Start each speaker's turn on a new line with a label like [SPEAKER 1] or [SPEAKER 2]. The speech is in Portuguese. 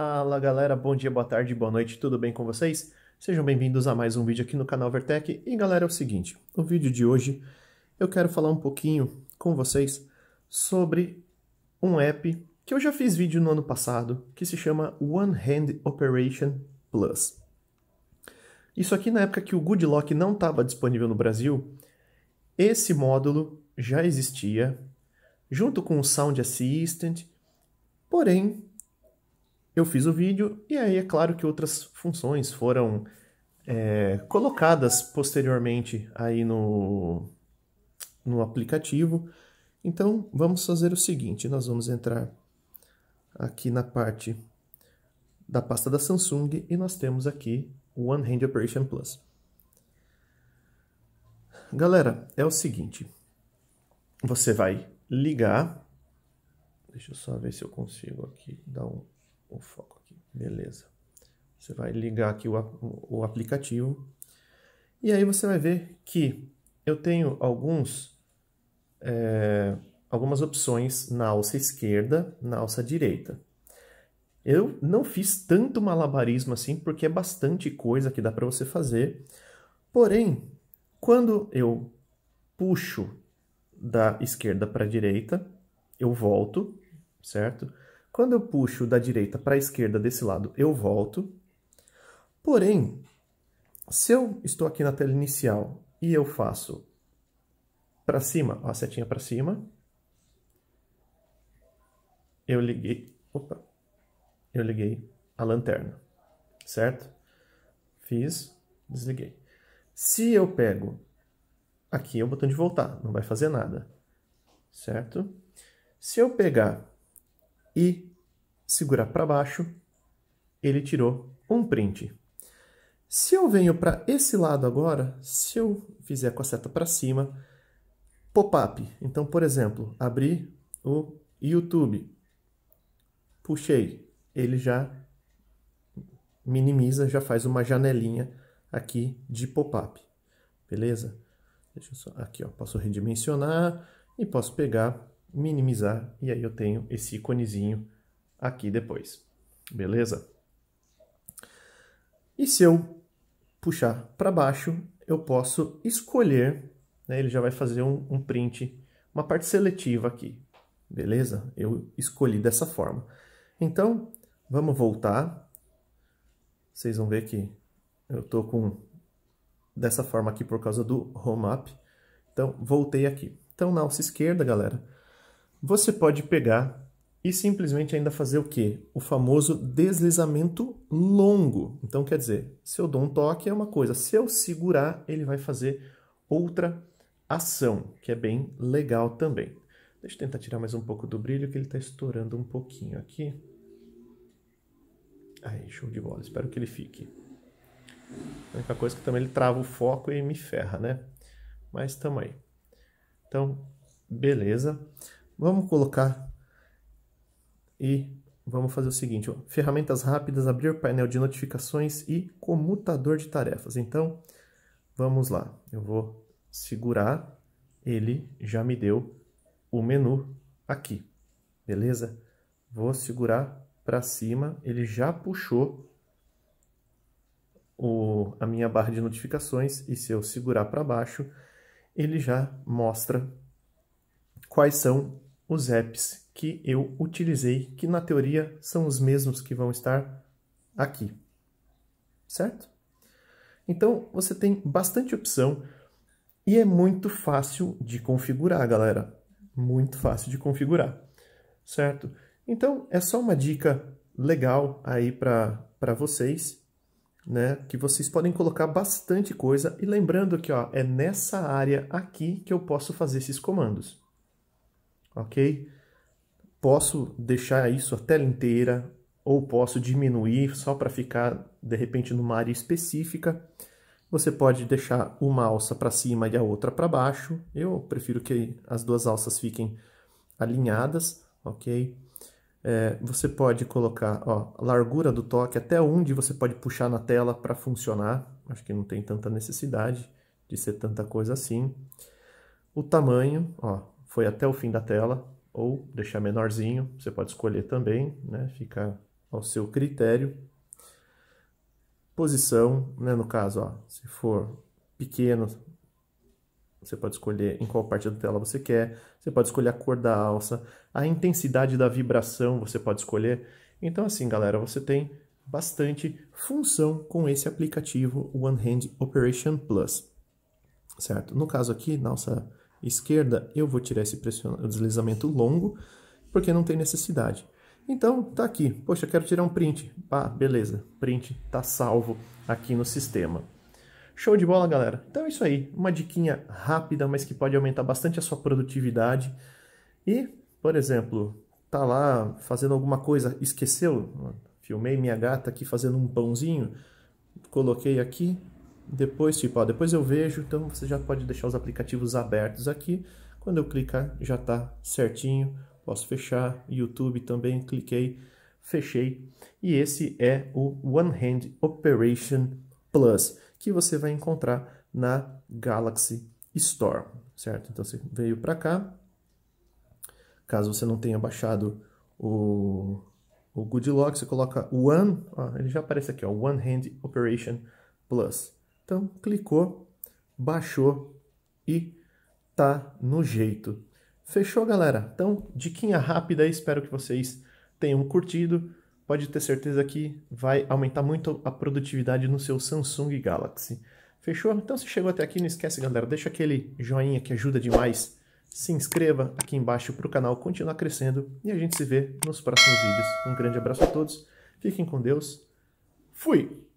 [SPEAKER 1] Fala galera, bom dia, boa tarde, boa noite, tudo bem com vocês? Sejam bem-vindos a mais um vídeo aqui no canal Vertec. E galera, é o seguinte, no vídeo de hoje eu quero falar um pouquinho com vocês sobre um app que eu já fiz vídeo no ano passado, que se chama One Hand Operation Plus. Isso aqui na época que o Good Lock não estava disponível no Brasil, esse módulo já existia, junto com o Sound Assistant, porém eu fiz o vídeo e aí é claro que outras funções foram é, colocadas posteriormente aí no, no aplicativo. Então vamos fazer o seguinte, nós vamos entrar aqui na parte da pasta da Samsung e nós temos aqui o One Hand Operation Plus. Galera, é o seguinte, você vai ligar, deixa eu só ver se eu consigo aqui dar um o foco aqui, beleza. Você vai ligar aqui o, o aplicativo e aí você vai ver que eu tenho alguns é, algumas opções na alça esquerda, na alça direita. Eu não fiz tanto malabarismo assim, porque é bastante coisa que dá para você fazer. Porém, quando eu puxo da esquerda para a direita, eu volto, certo? Quando eu puxo da direita para a esquerda desse lado, eu volto. Porém, se eu estou aqui na tela inicial e eu faço para cima, ó, a setinha para cima, eu liguei, opa, eu liguei a lanterna, certo? Fiz, desliguei. Se eu pego aqui é o botão de voltar, não vai fazer nada, certo? Se eu pegar e segurar para baixo, ele tirou um print. Se eu venho para esse lado agora, se eu fizer com a seta para cima, pop-up. Então, por exemplo, abri o YouTube, puxei, ele já minimiza, já faz uma janelinha aqui de pop-up, beleza? Deixa eu só, aqui ó, posso redimensionar e posso pegar, minimizar, e aí eu tenho esse iconezinho aqui depois. Beleza? E se eu puxar para baixo, eu posso escolher, né, ele já vai fazer um, um print, uma parte seletiva aqui. Beleza? Eu escolhi dessa forma. Então, vamos voltar. Vocês vão ver que eu estou com dessa forma aqui por causa do home up. Então, voltei aqui. Então, na alça esquerda, galera, você pode pegar e simplesmente ainda fazer o quê? O famoso deslizamento longo. Então, quer dizer, se eu dou um toque é uma coisa, se eu segurar, ele vai fazer outra ação, que é bem legal também. Deixa eu tentar tirar mais um pouco do brilho, que ele está estourando um pouquinho aqui. Aí, show de bola, espero que ele fique. A única coisa é que também ele trava o foco e me ferra, né? Mas tamo aí. Então, beleza. Vamos colocar e vamos fazer o seguinte, ó, ferramentas rápidas, abrir painel de notificações e comutador de tarefas. Então, vamos lá. Eu vou segurar, ele já me deu o menu aqui, beleza? Vou segurar para cima, ele já puxou o, a minha barra de notificações e se eu segurar para baixo, ele já mostra quais são os apps que eu utilizei, que na teoria são os mesmos que vão estar aqui, certo? Então você tem bastante opção e é muito fácil de configurar, galera. Muito fácil de configurar, certo? Então é só uma dica legal aí para vocês, né? Que vocês podem colocar bastante coisa e lembrando que ó, é nessa área aqui que eu posso fazer esses comandos, ok? posso deixar isso a tela inteira ou posso diminuir só para ficar de repente numa área específica. Você pode deixar uma alça para cima e a outra para baixo. Eu prefiro que as duas alças fiquem alinhadas, ok? É, você pode colocar ó, a largura do toque, até onde você pode puxar na tela para funcionar. Acho que não tem tanta necessidade de ser tanta coisa assim. O tamanho, ó, foi até o fim da tela, ou deixar menorzinho, você pode escolher também, né? Fica ao seu critério. Posição, né? No caso, ó, se for pequeno, você pode escolher em qual parte da tela você quer, você pode escolher a cor da alça, a intensidade da vibração você pode escolher. Então, assim, galera, você tem bastante função com esse aplicativo One Hand Operation Plus, certo? No caso aqui, nossa esquerda, eu vou tirar esse deslizamento longo, porque não tem necessidade. Então, tá aqui. Poxa, quero tirar um print. Pá, beleza. Print tá salvo aqui no sistema. Show de bola, galera. Então é isso aí. Uma diquinha rápida, mas que pode aumentar bastante a sua produtividade. E, por exemplo, tá lá fazendo alguma coisa, esqueceu? Filmei minha gata aqui fazendo um pãozinho, coloquei aqui, depois, tipo, ó, depois eu vejo, então você já pode deixar os aplicativos abertos aqui. Quando eu clicar, já está certinho. Posso fechar, YouTube também, cliquei, fechei. E esse é o One Hand Operation Plus, que você vai encontrar na Galaxy Store, certo? Então você veio para cá. Caso você não tenha baixado o, o Goodlock, você coloca One, ó, ele já aparece aqui, ó, One Hand Operation Plus. Então, clicou, baixou e tá no jeito. Fechou, galera? Então, diquinha rápida, espero que vocês tenham curtido. Pode ter certeza que vai aumentar muito a produtividade no seu Samsung Galaxy. Fechou? Então, se chegou até aqui, não esquece, galera, deixa aquele joinha que ajuda demais. Se inscreva aqui embaixo para o canal continuar crescendo e a gente se vê nos próximos vídeos. Um grande abraço a todos, fiquem com Deus, fui!